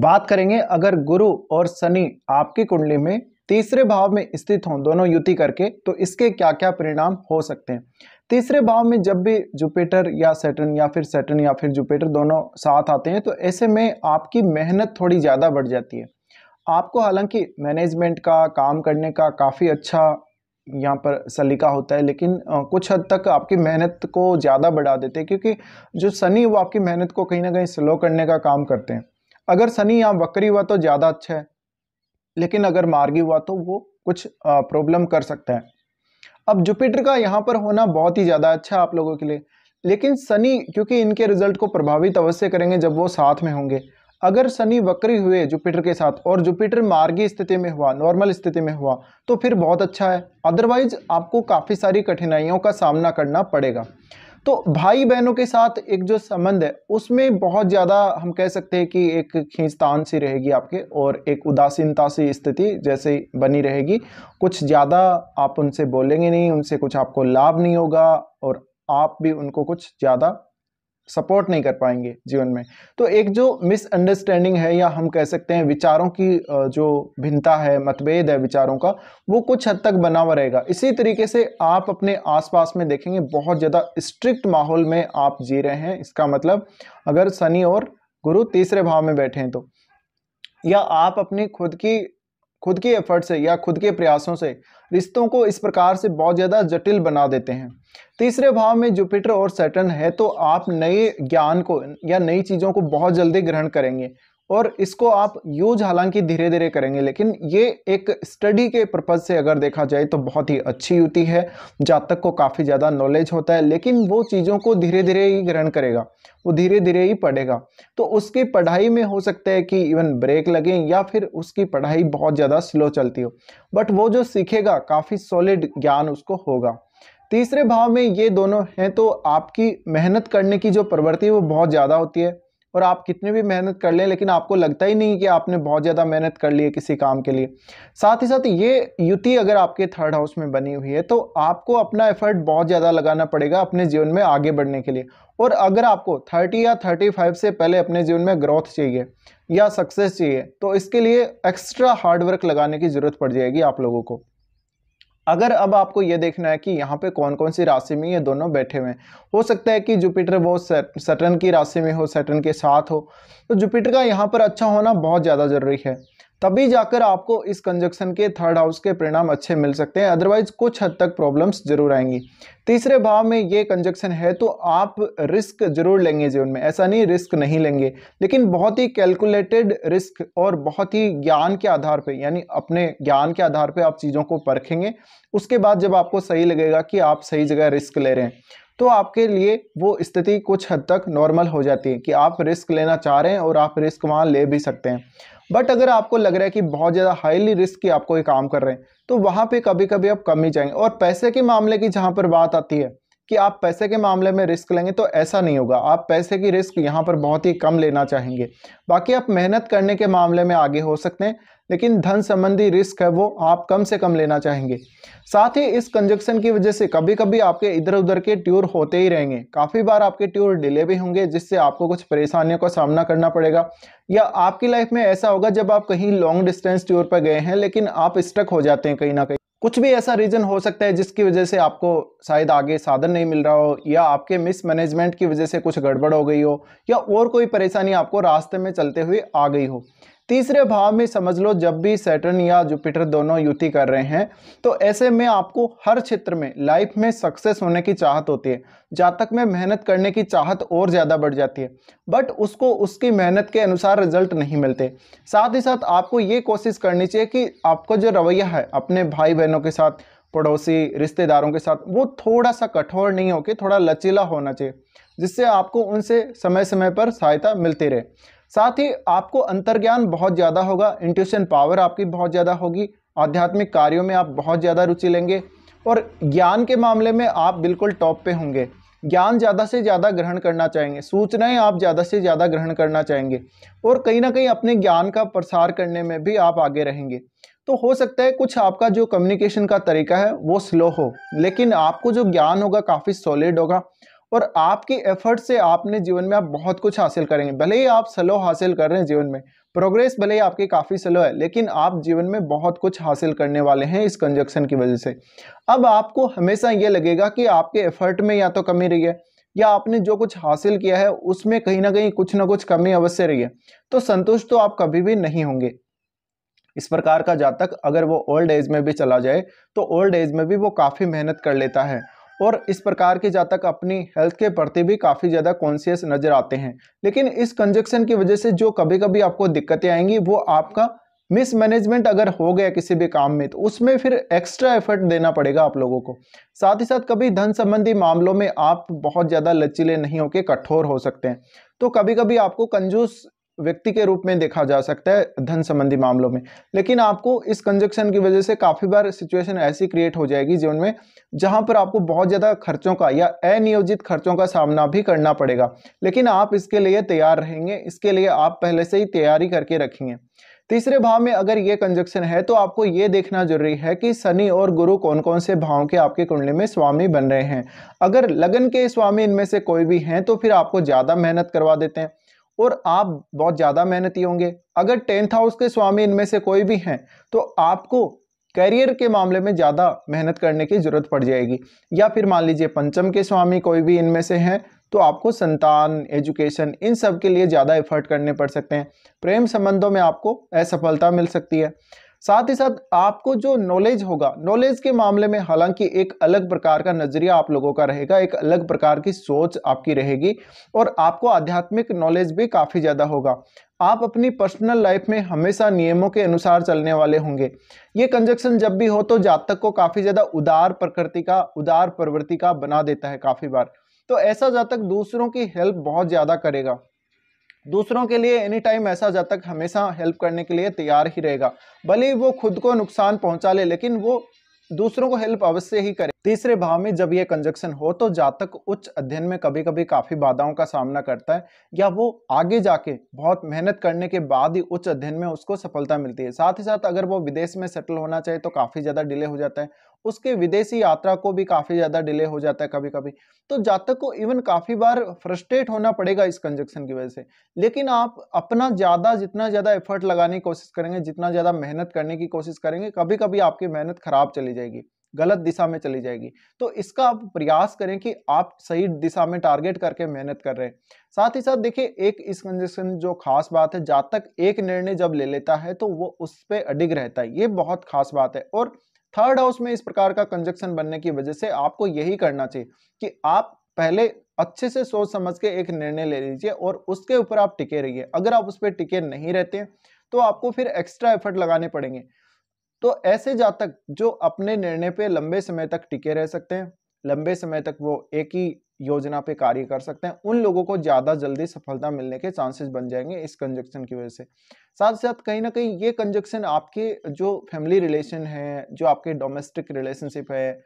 बात करेंगे अगर गुरु और शनि आपकी कुंडली में तीसरे भाव में स्थित हों दोनों युति करके तो इसके क्या क्या परिणाम हो सकते हैं तीसरे भाव में जब भी जुपिटर या सेटन या फिर सेटन या फिर जुपिटर दोनों साथ आते हैं तो ऐसे में आपकी मेहनत थोड़ी ज़्यादा बढ़ जाती है आपको हालांकि मैनेजमेंट का काम करने का काफ़ी अच्छा यहाँ पर सलीका होता है लेकिन कुछ हद तक आपकी मेहनत को ज़्यादा बढ़ा देते हैं क्योंकि जो शनि वो आपकी मेहनत को कहीं ना कहीं स्लो करने का काम करते हैं अगर शनि यहाँ वक्री हुआ तो ज़्यादा अच्छा है लेकिन अगर मार्गी हुआ तो वो कुछ प्रॉब्लम कर सकता है अब जुपिटर का यहाँ पर होना बहुत ही ज़्यादा अच्छा आप लोगों के लिए लेकिन शनि क्योंकि इनके रिजल्ट को प्रभावित अवश्य करेंगे जब वो साथ में होंगे अगर शनि वक्री हुए जुपिटर के साथ और जुपिटर मार्गी स्थिति में हुआ नॉर्मल स्थिति में हुआ तो फिर बहुत अच्छा है अदरवाइज आपको काफ़ी सारी कठिनाइयों का सामना करना पड़ेगा तो भाई बहनों के साथ एक जो संबंध है उसमें बहुत ज़्यादा हम कह सकते हैं कि एक खींचतान सी रहेगी आपके और एक उदासीनता सी स्थिति जैसे बनी रहेगी कुछ ज़्यादा आप उनसे बोलेंगे नहीं उनसे कुछ आपको लाभ नहीं होगा और आप भी उनको कुछ ज़्यादा सपोर्ट नहीं कर पाएंगे जीवन में तो एक जो मिसअंडरस्टैंडिंग है या हम कह सकते हैं विचारों की जो भिन्नता है मतभेद है विचारों का वो कुछ हद तक बना हुआ रहेगा इसी तरीके से आप अपने आसपास में देखेंगे बहुत ज़्यादा स्ट्रिक्ट माहौल में आप जी रहे हैं इसका मतलब अगर शनि और गुरु तीसरे भाव में बैठे हैं तो या आप अपनी खुद की खुद के एफर्ट से या खुद के प्रयासों से रिश्तों को इस प्रकार से बहुत ज़्यादा जटिल बना देते हैं तीसरे भाव में जुपिटर और सैटर्न है तो आप नए ज्ञान को या नई चीज़ों को बहुत जल्दी ग्रहण करेंगे और इसको आप यूज हालांकि धीरे धीरे करेंगे लेकिन ये एक स्टडी के पर्पज़ से अगर देखा जाए तो बहुत ही अच्छी युति है जातक को काफ़ी ज़्यादा नॉलेज होता है लेकिन वो चीज़ों को धीरे धीरे ही ग्रहण करेगा वो धीरे धीरे ही पढ़ेगा तो उसकी पढ़ाई में हो सकता है कि इवन ब्रेक लगे या फिर उसकी पढ़ाई बहुत ज़्यादा स्लो चलती हो बट वो जो सीखेगा काफ़ी सॉलिड ज्ञान उसको होगा तीसरे भाव में ये दोनों हैं तो आपकी मेहनत करने की जो प्रवृत्ति वो बहुत ज़्यादा होती है और आप कितनी भी मेहनत कर लें लेकिन आपको लगता ही नहीं कि आपने बहुत ज़्यादा मेहनत कर ली है किसी काम के लिए साथ ही साथ ये युति अगर आपके थर्ड हाउस में बनी हुई है तो आपको अपना एफर्ट बहुत ज़्यादा लगाना पड़ेगा अपने जीवन में आगे बढ़ने के लिए और अगर आपको 30 या 35 से पहले अपने जीवन में ग्रोथ चाहिए या सक्सेस चाहिए तो इसके लिए एक्स्ट्रा हार्डवर्क लगाने की ज़रूरत पड़ जाएगी आप लोगों को अगर अब आपको ये देखना है कि यहाँ पे कौन कौन सी राशि में ये दोनों बैठे हुए हैं हो सकता है कि जुपिटर वो सटन की राशि में हो सटन के साथ हो तो जुपिटर का यहाँ पर अच्छा होना बहुत ज़्यादा ज़रूरी है तभी जाकर आपको इस कंजक्शन के थर्ड हाउस के परिणाम अच्छे मिल सकते हैं अदरवाइज कुछ हद तक प्रॉब्लम्स जरूर आएंगी तीसरे भाव में ये कंजक्शन है तो आप रिस्क जरूर लेंगे जीवन में ऐसा नहीं रिस्क नहीं लेंगे लेकिन बहुत ही कैलकुलेटेड रिस्क और बहुत ही ज्ञान के आधार पर यानी अपने ज्ञान के आधार पर आप चीज़ों को परखेंगे उसके बाद जब आपको सही लगेगा कि आप सही जगह रिस्क ले रहे हैं तो आपके लिए वो स्थिति कुछ हद तक नॉर्मल हो जाती है कि आप रिस्क लेना चाह रहे हैं और आप रिस्क वहाँ ले भी सकते हैं बट अगर आपको लग रहा है कि बहुत ज़्यादा हाईली रिस्क की आपको ये काम कर रहे हैं तो वहाँ पर कभी कभी आप कम ही जाएंगे और पैसे के मामले की जहाँ पर बात आती है कि आप पैसे के मामले में रिस्क लेंगे तो ऐसा नहीं होगा आप पैसे की रिस्क यहाँ पर बहुत ही कम लेना चाहेंगे बाकी आप मेहनत करने के मामले में आगे हो सकते हैं लेकिन धन संबंधी रिस्क है वो आप कम से कम लेना चाहेंगे साथ ही इस कंजक्शन की वजह से कभी कभी आपके इधर उधर के ट्यूर होते ही रहेंगे काफ़ी बार आपके ट्यूर डिले भी होंगे जिससे आपको कुछ परेशानियों का सामना करना पड़ेगा या आपकी लाइफ में ऐसा होगा जब आप कहीं लॉन्ग डिस्टेंस ट्यूर पर गए हैं लेकिन आप स्टक हो जाते हैं कहीं ना कहीं कुछ भी ऐसा रीज़न हो सकता है जिसकी वजह से आपको शायद आगे साधन नहीं मिल रहा हो या आपके मिसमैनेजमेंट की वजह से कुछ गड़बड़ हो गई हो या और कोई परेशानी आपको रास्ते में चलते हुए आ गई हो तीसरे भाव में समझ लो जब भी सैटर्न या जुपिटर दोनों युति कर रहे हैं तो ऐसे में आपको हर क्षेत्र में लाइफ में सक्सेस होने की चाहत होती है जातक में मेहनत करने की चाहत और ज़्यादा बढ़ जाती है बट उसको उसकी मेहनत के अनुसार रिजल्ट नहीं मिलते साथ ही साथ आपको ये कोशिश करनी चाहिए कि आपका जो रवैया है अपने भाई बहनों के साथ पड़ोसी रिश्तेदारों के साथ वो थोड़ा सा कठोर नहीं होके थोड़ा लचीला होना चाहिए जिससे आपको उनसे समय समय पर सहायता मिलती रहे साथ ही आपको अंतर्ज्ञान बहुत ज़्यादा होगा इंट्यूशन पावर आपकी बहुत ज़्यादा होगी आध्यात्मिक कार्यों में आप बहुत ज़्यादा रुचि लेंगे और ज्ञान के मामले में आप बिल्कुल टॉप पे होंगे ज्ञान ज़्यादा से ज़्यादा ग्रहण करना चाहेंगे सूचनाएं आप ज़्यादा से ज़्यादा ग्रहण करना चाहेंगे और कहीं ना कहीं अपने ज्ञान का प्रसार करने में भी आप आगे रहेंगे तो हो सकता है कुछ आपका जो कम्युनिकेशन का तरीका है वो स्लो हो लेकिन आपको जो ज्ञान होगा काफ़ी सॉलिड होगा और आपकी एफर्ट से आपने जीवन में आप बहुत कुछ हासिल करेंगे भले ही आप स्लो हासिल कर रहे हैं जीवन में प्रोग्रेस भले ही आपकी काफ़ी स्लो है लेकिन आप जीवन में बहुत कुछ हासिल करने वाले हैं इस कंजक्शन की वजह से अब आपको हमेशा ये लगेगा कि आपके एफर्ट में या तो कमी रही है या आपने जो कुछ हासिल किया है उसमें कहीं ना कहीं कुछ ना कुछ कमी अवश्य रही है तो संतुष्ट तो आप कभी भी नहीं होंगे इस प्रकार का जातक अगर वो ओल्ड एज में भी चला जाए तो ओल्ड एज में भी वो काफ़ी मेहनत कर लेता है और इस प्रकार के जातक अपनी हेल्थ के प्रति भी काफ़ी ज़्यादा कॉन्शियस नज़र आते हैं लेकिन इस कंजक्शन की वजह से जो कभी कभी आपको दिक्कतें आएंगी वो आपका मिसमैनेजमेंट अगर हो गया किसी भी काम में तो उसमें फिर एक्स्ट्रा एफर्ट देना पड़ेगा आप लोगों को साथ ही साथ कभी धन संबंधी मामलों में आप बहुत ज़्यादा लचीले नहीं होकर कठोर हो सकते हैं तो कभी कभी आपको कंजूस व्यक्ति के रूप में देखा जा सकता है धन संबंधी मामलों में लेकिन आपको इस कंजक्शन की वजह से काफ़ी बार सिचुएशन ऐसी क्रिएट हो जाएगी जीवन में जहां पर आपको बहुत ज़्यादा खर्चों का या अनियोजित खर्चों का सामना भी करना पड़ेगा लेकिन आप इसके लिए तैयार रहेंगे इसके लिए आप पहले से ही तैयारी करके रखेंगे तीसरे भाव में अगर ये कंजक्शन है तो आपको ये देखना जरूरी है कि शनि और गुरु कौन कौन से भावों के आपके कुंडली में स्वामी बन रहे हैं अगर लगन के स्वामी इनमें से कोई भी हैं तो फिर आपको ज़्यादा मेहनत करवा देते हैं और आप बहुत ज़्यादा मेहनती होंगे अगर टेंथ हाउस के स्वामी इनमें से कोई भी हैं तो आपको करियर के मामले में ज़्यादा मेहनत करने की ज़रूरत पड़ जाएगी या फिर मान लीजिए पंचम के स्वामी कोई भी इनमें से हैं तो आपको संतान एजुकेशन इन सब के लिए ज़्यादा एफर्ट करने पड़ सकते हैं प्रेम संबंधों में आपको असफलता मिल सकती है साथ ही साथ आपको जो नॉलेज होगा नॉलेज के मामले में हालांकि एक अलग प्रकार का नज़रिया आप लोगों का रहेगा एक अलग प्रकार की सोच आपकी रहेगी और आपको आध्यात्मिक नॉलेज भी काफ़ी ज़्यादा होगा आप अपनी पर्सनल लाइफ में हमेशा नियमों के अनुसार चलने वाले होंगे ये कंजक्शन जब भी हो तो जातक को काफ़ी ज़्यादा उदार प्रकृति का उदार प्रवृत्ति का बना देता है काफ़ी बार तो ऐसा जातक दूसरों की हेल्प बहुत ज़्यादा करेगा दूसरों के लिए एनी टाइम ऐसा जातक हमेशा हेल्प करने के लिए तैयार ही रहेगा भले वो खुद को नुकसान पहुंचा ले लेकिन वो दूसरों को हेल्प अवश्य ही करे तीसरे भाव में जब ये कंजक्शन हो तो जातक उच्च अध्ययन में कभी कभी काफ़ी बाधाओं का सामना करता है या वो आगे जाके बहुत मेहनत करने के बाद ही उच्च अध्ययन में उसको सफलता मिलती है साथ ही साथ अगर वो विदेश में सेटल होना चाहिए तो काफ़ी ज़्यादा डिले हो जाता है उसके विदेशी यात्रा को भी काफ़ी ज़्यादा डिले हो जाता है कभी कभी तो जातक को इवन काफ़ी बार फ्रस्ट्रेट होना पड़ेगा इस कंजक्शन की वजह से लेकिन आप अपना ज़्यादा जितना ज़्यादा एफर्ट लगाने की कोशिश करेंगे जितना ज़्यादा मेहनत करने की कोशिश करेंगे कभी कभी आपकी मेहनत खराब चली जाएगी गलत दिशा में चली जाएगी तो इसका आप प्रयास करें कि आप सही दिशा में टारगेट करके मेहनत कर रहे हैं साथ ही साथ देखिए एक इस कंजक्शन जो खास बात है जातक एक निर्णय जब ले लेता है तो वो उस पर अडिग रहता है ये बहुत खास बात है और थर्ड हाउस में इस प्रकार का कंजक्शन बनने की वजह से आपको यही करना चाहिए कि आप पहले अच्छे से सोच समझ के एक निर्णय ले लीजिए और उसके ऊपर आप टिके रहिए अगर आप उस पर टिके नहीं रहते हैं, तो आपको फिर एक्स्ट्रा एफर्ट लगाने पड़ेंगे तो ऐसे जातक जो अपने निर्णय पे लंबे समय तक टिके रह सकते हैं लंबे समय तक वो एक ही योजना पे कार्य कर सकते हैं उन लोगों को ज़्यादा जल्दी सफलता मिलने के चांसेस बन जाएंगे इस कंजक्शन की वजह से साथ साथ कहीं ना कहीं ये कंजक्शन आपके जो फैमिली रिलेशन है जो आपके डोमेस्टिक रिलेशनशिप है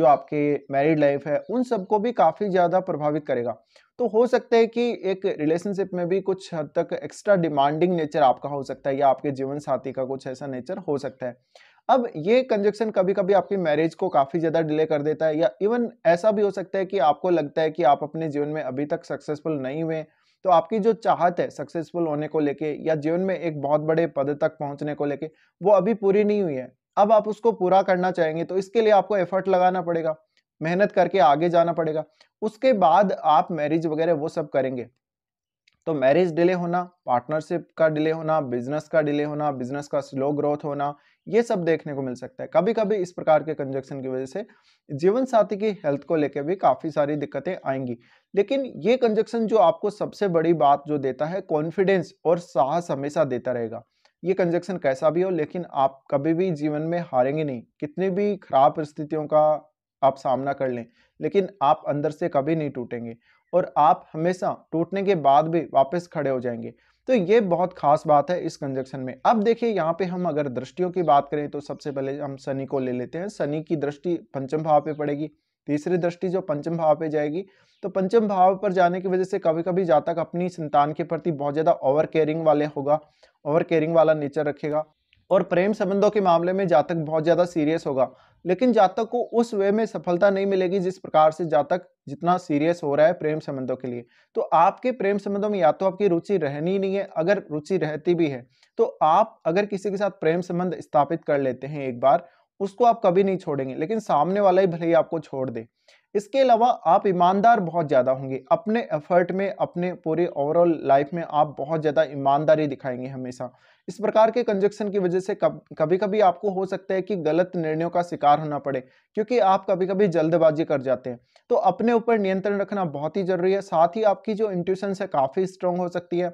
जो आपके मैरिड लाइफ है उन सबको भी काफ़ी ज़्यादा प्रभावित करेगा तो हो सकता है कि एक रिलेशनशिप में भी कुछ हद तक एक्स्ट्रा डिमांडिंग नेचर आपका हो सकता है या आपके जीवन साथी का कुछ ऐसा नेचर हो सकता है अब ये कंजक्शन कभी कभी आपकी मैरिज को काफ़ी ज़्यादा डिले कर देता है या इवन ऐसा भी हो सकता है कि आपको लगता है कि आप अपने जीवन में अभी तक सक्सेसफुल नहीं हुए तो आपकी जो चाहत है सक्सेसफुल होने को लेके या जीवन में एक बहुत बड़े पद तक पहुंचने को लेके वो अभी पूरी नहीं हुई है अब आप उसको पूरा करना चाहेंगे तो इसके लिए आपको एफर्ट लगाना पड़ेगा मेहनत करके आगे जाना पड़ेगा उसके बाद आप मैरिज वगैरह वो सब करेंगे तो मैरिज डिले होना पार्टनरशिप का डिले होना बिजनेस का डिले होना बिजनेस का स्लो ग्रोथ होना ये सब देखने को मिल सकता है कभी कभी इस प्रकार के कंजक्शन की वजह से जीवन साथी की हेल्थ को लेकर भी काफ़ी सारी दिक्कतें आएंगी लेकिन ये कंजक्शन जो आपको सबसे बड़ी बात जो देता है कॉन्फिडेंस और साहस हमेशा देता रहेगा ये कंजक्शन कैसा भी हो लेकिन आप कभी भी जीवन में हारेंगे नहीं कितनी भी खराब परिस्थितियों का आप सामना कर लें लेकिन आप अंदर से कभी नहीं टूटेंगे और आप हमेशा टूटने के बाद भी वापस खड़े हो जाएंगे तो ये बहुत खास बात है इस कंजक्शन में अब देखिए यहाँ पे हम अगर दृष्टियों की बात करें तो सबसे पहले हम शनि को ले लेते हैं शनि की दृष्टि पंचम भाव पे पड़ेगी तीसरी दृष्टि जो पंचम भाव पे जाएगी तो पंचम भाव पर जाने की वजह से कभी कभी जातक अपनी संतान के प्रति बहुत ज़्यादा ओवर केयरिंग वाले होगा ओवर केयरिंग वाला नेचर रखेगा और प्रेम संबंधों के मामले में जातक बहुत ज़्यादा सीरियस होगा लेकिन जातक को उस वे में सफलता नहीं मिलेगी जिस प्रकार से जातक जितना सीरियस हो रहा है प्रेम संबंधों के लिए तो आपके प्रेम संबंधों में या तो आपकी रुचि रहनी नहीं है अगर रुचि रहती भी है तो आप अगर किसी के साथ प्रेम संबंध स्थापित कर लेते हैं एक बार उसको आप कभी नहीं छोड़ेंगे लेकिन सामने वाला ही भले ही आपको छोड़ दे इसके अलावा आप ईमानदार बहुत ज़्यादा होंगे अपने एफर्ट में अपने पूरे ओवरऑल लाइफ में आप बहुत ज़्यादा ईमानदारी दिखाएंगे हमेशा इस प्रकार के कंजक्शन की वजह से कब कभी कभी आपको हो सकता है कि गलत निर्णयों का शिकार होना पड़े क्योंकि आप कभी कभी जल्दबाजी कर जाते हैं तो अपने ऊपर नियंत्रण रखना बहुत ही जरूरी है साथ ही आपकी जो इंट्यूशन है काफ़ी स्ट्रांग हो सकती है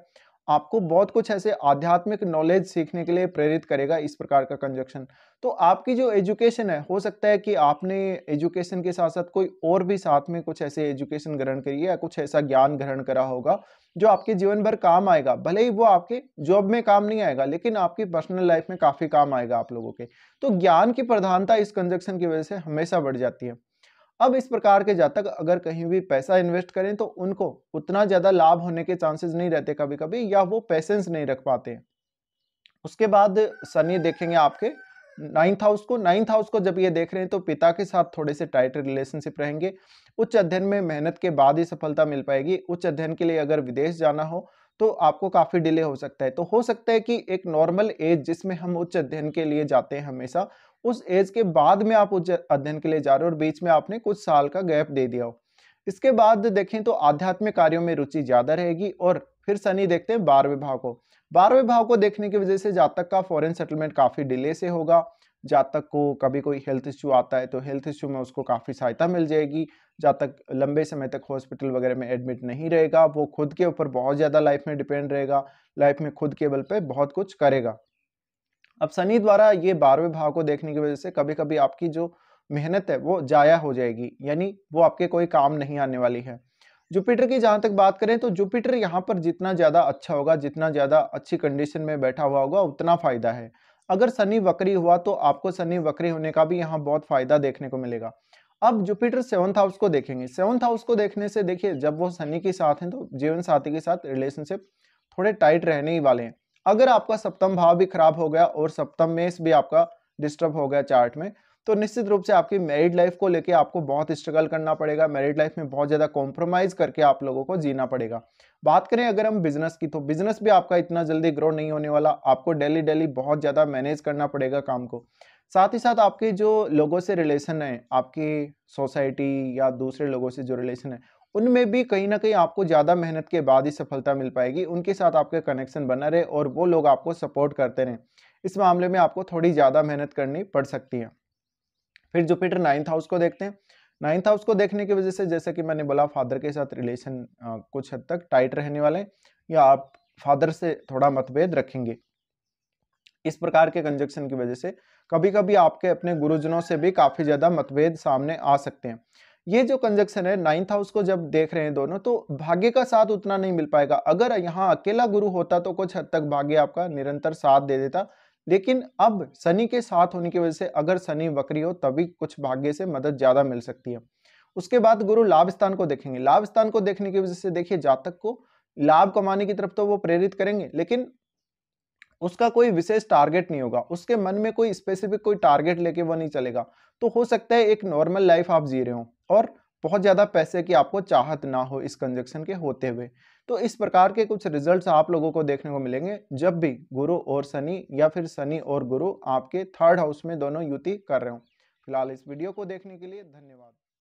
आपको बहुत कुछ ऐसे आध्यात्मिक नॉलेज सीखने के लिए प्रेरित करेगा इस प्रकार का कंजक्शन तो आपकी जो एजुकेशन है हो सकता है कि आपने एजुकेशन के साथ साथ कोई और भी साथ में कुछ ऐसे एजुकेशन ग्रहण करी है कुछ ऐसा ज्ञान ग्रहण करा होगा जो आपके जीवन भर काम आएगा भले ही वो आपके जॉब में काम नहीं आएगा लेकिन आपकी पर्सनल लाइफ में काफ़ी काम आएगा आप लोगों के तो ज्ञान की प्रधानता इस कंजक्शन की वजह से हमेशा बढ़ जाती है अब इस प्रकार के जातक अगर कहीं भी पैसा इन्वेस्ट करें तो उनको उतना ज़्यादा लाभ होने के चांसेस नहीं रहते कभी कभी या वो पैसेंस नहीं रख पाते उसके बाद शनि देखेंगे आपके नाइन्थ हाउस को नाइन्थ हाउस को जब ये देख रहे हैं तो पिता के साथ थोड़े से टाइट रिलेशनशिप रहेंगे उच्च अध्ययन में मेहनत के बाद ही सफलता मिल पाएगी उच्च अध्ययन के लिए अगर विदेश जाना हो तो आपको काफ़ी डिले हो सकता है तो हो सकता है कि एक नॉर्मल एज जिसमें हम उच्च अध्ययन के लिए जाते हैं हमेशा उस एज के बाद में आप उच्च अध्ययन के लिए जा रहे हो और बीच में आपने कुछ साल का गैप दे दिया हो इसके बाद देखें तो आध्यात्मिक कार्यों में रुचि ज़्यादा रहेगी और फिर शनि देखते हैं बारहवें भाव को बारहवें भाव को देखने की वजह से जातक का फॉरेन सेटलमेंट काफ़ी डिले से होगा जातक को कभी कोई हेल्थ इश्यू आता है तो हेल्थ इश्यू में उसको काफ़ी सहायता मिल जाएगी जातक लंबे समय तक हॉस्पिटल वगैरह में एडमिट नहीं रहेगा वो खुद के ऊपर बहुत ज़्यादा लाइफ में डिपेंड रहेगा लाइफ में खुद के बल पर बहुत कुछ करेगा अब शनि द्वारा ये बारहवें भाव को देखने की वजह से कभी कभी आपकी जो मेहनत है वो जाया हो जाएगी यानी वो आपके कोई काम नहीं आने वाली है जुपिटर की जहां तक बात करें तो जुपिटर यहाँ पर जितना ज़्यादा अच्छा होगा जितना ज़्यादा अच्छी कंडीशन में बैठा हुआ होगा उतना फ़ायदा है अगर शनि वक्री हुआ तो आपको शनि वक्री होने का भी यहाँ बहुत फ़ायदा देखने को मिलेगा अब जुपिटर सेवंथ हाउस को देखेंगे सेवन्थ हाउस को देखने से देखिए जब वो शनि के साथ हैं तो जीवन साथी के साथ रिलेशनशिप थोड़े टाइट रहने ही वाले हैं अगर आपका सप्तम भाव भी खराब हो गया और सप्तम मेष भी आपका डिस्टर्ब हो गया चार्ट में तो निश्चित रूप से आपकी मैरिड लाइफ को लेके आपको बहुत स्ट्रगल करना पड़ेगा मैरिड लाइफ में बहुत ज़्यादा कॉम्प्रोमाइज़ करके आप लोगों को जीना पड़ेगा बात करें अगर हम बिजनेस की तो बिजनेस भी आपका इतना जल्दी ग्रो नहीं होने वाला आपको डेली डेली बहुत ज़्यादा मैनेज करना पड़ेगा काम को साथ ही साथ आपके जो लोगों से रिलेशन है आपकी सोसाइटी या दूसरे लोगों से जो रिलेशन है उनमें भी कहीं ना कहीं आपको ज़्यादा मेहनत के बाद ही सफलता मिल पाएगी उनके साथ आपके कनेक्शन बना रहे और वो लोग आपको सपोर्ट करते रहें इस मामले में आपको थोड़ी ज़्यादा मेहनत करनी पड़ सकती है फिर जुपिटर नाइन्थ हाउस को देखते हैं नाइन्थ हाउस को देखने की वजह से जैसे कि मैंने बोला फादर के साथ रिलेशन कुछ हद तक टाइट रहने वाले या आप फादर से थोड़ा मतभेद रखेंगे इस प्रकार के कंजक्शन की वजह से कभी कभी आपके अपने गुरुजनों से भी काफ़ी ज़्यादा मतभेद सामने आ सकते हैं ये जो कंजक्शन है नाइन्थ हाउस को जब देख रहे हैं दोनों तो भाग्य का साथ उतना नहीं मिल पाएगा अगर यहाँ अकेला गुरु होता तो कुछ हद तक भाग्य आपका निरंतर साथ दे देता लेकिन अब शनि के साथ होने की वजह से अगर शनि वक्री हो तभी कुछ भाग्य से मदद ज़्यादा मिल सकती है उसके बाद गुरु लाभ स्थान को देखेंगे लाभ स्थान को देखने की वजह से देखिए जातक को लाभ कमाने की तरफ तो वो प्रेरित करेंगे लेकिन उसका कोई विशेष टारगेट नहीं होगा उसके मन में कोई स्पेसिफिक कोई टारगेट लेके वो नहीं चलेगा तो हो सकता है एक नॉर्मल लाइफ आप जी रहे हो और बहुत ज़्यादा पैसे की आपको चाहत ना हो इस कंजक्शन के होते हुए तो इस प्रकार के कुछ रिजल्ट्स आप लोगों को देखने को मिलेंगे जब भी गुरु और शनि या फिर शनि और गुरु आपके थर्ड हाउस में दोनों युति कर रहे हो फिलहाल इस वीडियो को देखने के लिए धन्यवाद